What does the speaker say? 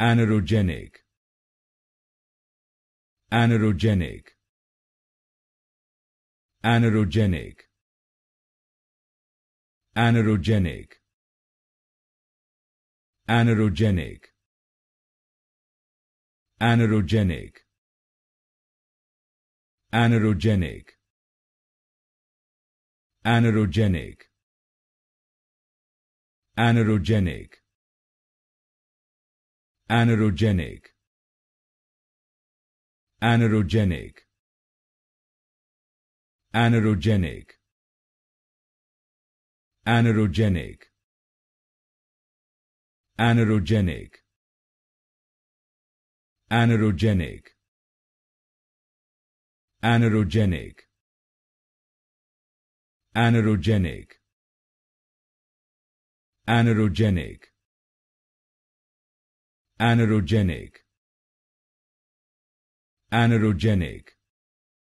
Anerogenic. Anerogenic. Anerogenic. Anerogenic. Anerogenic. Anerogenic. Anerogenic. Anerogenic. anaerogenic Anerogenic. Anerogenic. Anerogenic. Anerogenic. Anerogenic. Anerogenic. Anerogenic. Anerogenic. Anerogenic. Anerogenic.